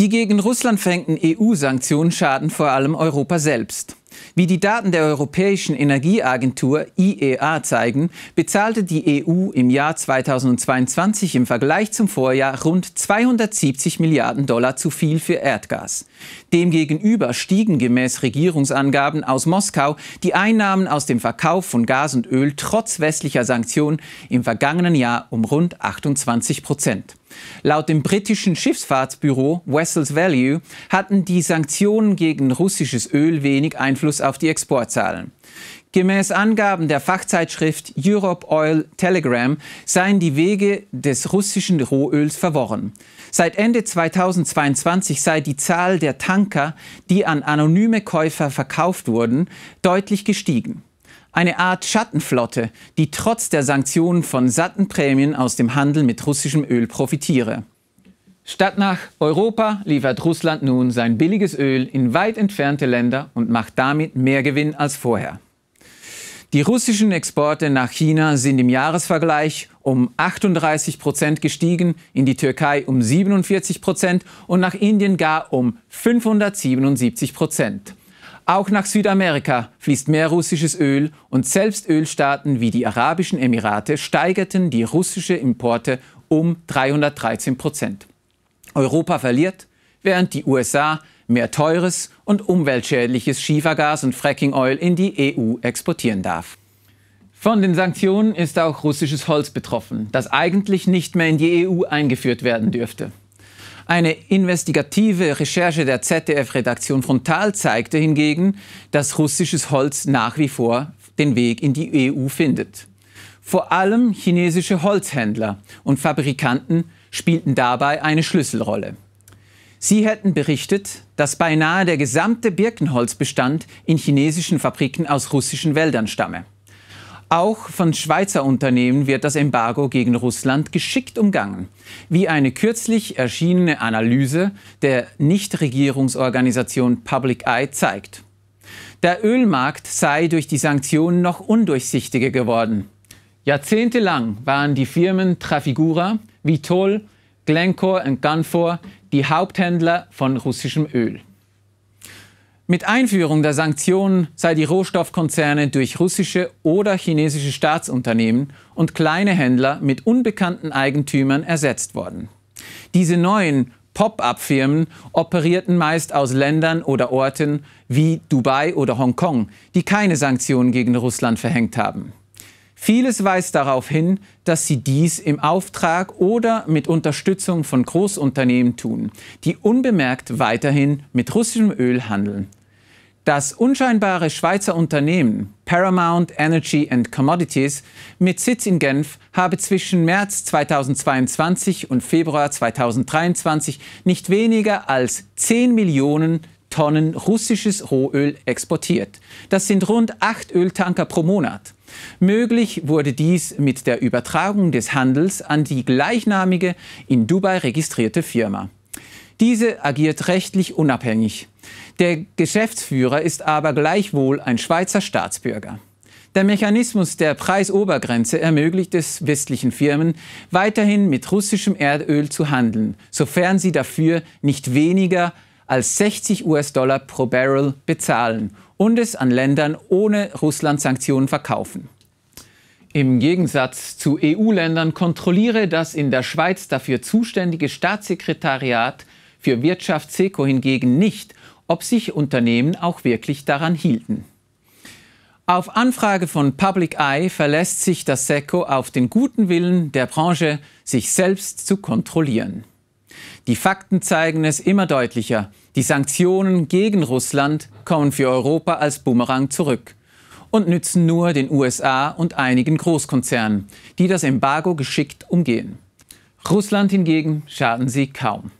Die gegen Russland verhängten EU-Sanktionen schaden vor allem Europa selbst. Wie die Daten der Europäischen Energieagentur IEA zeigen, bezahlte die EU im Jahr 2022 im Vergleich zum Vorjahr rund 270 Milliarden Dollar zu viel für Erdgas. Demgegenüber stiegen gemäß Regierungsangaben aus Moskau die Einnahmen aus dem Verkauf von Gas und Öl trotz westlicher Sanktionen im vergangenen Jahr um rund 28 Prozent. Laut dem britischen Schifffahrtsbüro Wessels Value hatten die Sanktionen gegen russisches Öl wenig Einfluss auf die Exportzahlen. Gemäß Angaben der Fachzeitschrift Europe Oil Telegram seien die Wege des russischen Rohöls verworren. Seit Ende 2022 sei die Zahl der Tanker, die an anonyme Käufer verkauft wurden, deutlich gestiegen. Eine Art Schattenflotte, die trotz der Sanktionen von satten Prämien aus dem Handel mit russischem Öl profitiere. Statt nach Europa liefert Russland nun sein billiges Öl in weit entfernte Länder und macht damit mehr Gewinn als vorher. Die russischen Exporte nach China sind im Jahresvergleich um 38 Prozent gestiegen, in die Türkei um 47 Prozent und nach Indien gar um 577 Prozent. Auch nach Südamerika fließt mehr russisches Öl und selbst Ölstaaten wie die Arabischen Emirate steigerten die russische Importe um 313 Prozent. Europa verliert, während die USA mehr teures und umweltschädliches Schiefergas und Fracking Oil in die EU exportieren darf. Von den Sanktionen ist auch russisches Holz betroffen, das eigentlich nicht mehr in die EU eingeführt werden dürfte. Eine investigative Recherche der ZDF-Redaktion Frontal zeigte hingegen, dass russisches Holz nach wie vor den Weg in die EU findet. Vor allem chinesische Holzhändler und Fabrikanten spielten dabei eine Schlüsselrolle. Sie hätten berichtet, dass beinahe der gesamte Birkenholzbestand in chinesischen Fabriken aus russischen Wäldern stamme. Auch von Schweizer Unternehmen wird das Embargo gegen Russland geschickt umgangen, wie eine kürzlich erschienene Analyse der Nichtregierungsorganisation Public Eye zeigt. Der Ölmarkt sei durch die Sanktionen noch undurchsichtiger geworden. Jahrzehntelang waren die Firmen Trafigura, Vitol, Glencore und Gunfor die Haupthändler von russischem Öl. Mit Einführung der Sanktionen sei die Rohstoffkonzerne durch russische oder chinesische Staatsunternehmen und kleine Händler mit unbekannten Eigentümern ersetzt worden. Diese neuen Pop-up-Firmen operierten meist aus Ländern oder Orten wie Dubai oder Hongkong, die keine Sanktionen gegen Russland verhängt haben. Vieles weist darauf hin, dass sie dies im Auftrag oder mit Unterstützung von Großunternehmen tun, die unbemerkt weiterhin mit russischem Öl handeln. Das unscheinbare Schweizer Unternehmen Paramount Energy and Commodities mit Sitz in Genf habe zwischen März 2022 und Februar 2023 nicht weniger als 10 Millionen Tonnen russisches Rohöl exportiert. Das sind rund acht Öltanker pro Monat. Möglich wurde dies mit der Übertragung des Handels an die gleichnamige in Dubai registrierte Firma. Diese agiert rechtlich unabhängig. Der Geschäftsführer ist aber gleichwohl ein Schweizer Staatsbürger. Der Mechanismus der Preisobergrenze ermöglicht es westlichen Firmen, weiterhin mit russischem Erdöl zu handeln, sofern sie dafür nicht weniger als 60 US-Dollar pro Barrel bezahlen und es an Ländern ohne Russland-Sanktionen verkaufen. Im Gegensatz zu EU-Ländern kontrolliere das in der Schweiz dafür zuständige Staatssekretariat für Wirtschaft SECO hingegen nicht, ob sich Unternehmen auch wirklich daran hielten. Auf Anfrage von Public Eye verlässt sich das SECO auf den guten Willen der Branche, sich selbst zu kontrollieren. Die Fakten zeigen es immer deutlicher. Die Sanktionen gegen Russland kommen für Europa als Bumerang zurück und nützen nur den USA und einigen Großkonzernen, die das Embargo geschickt umgehen. Russland hingegen schaden sie kaum.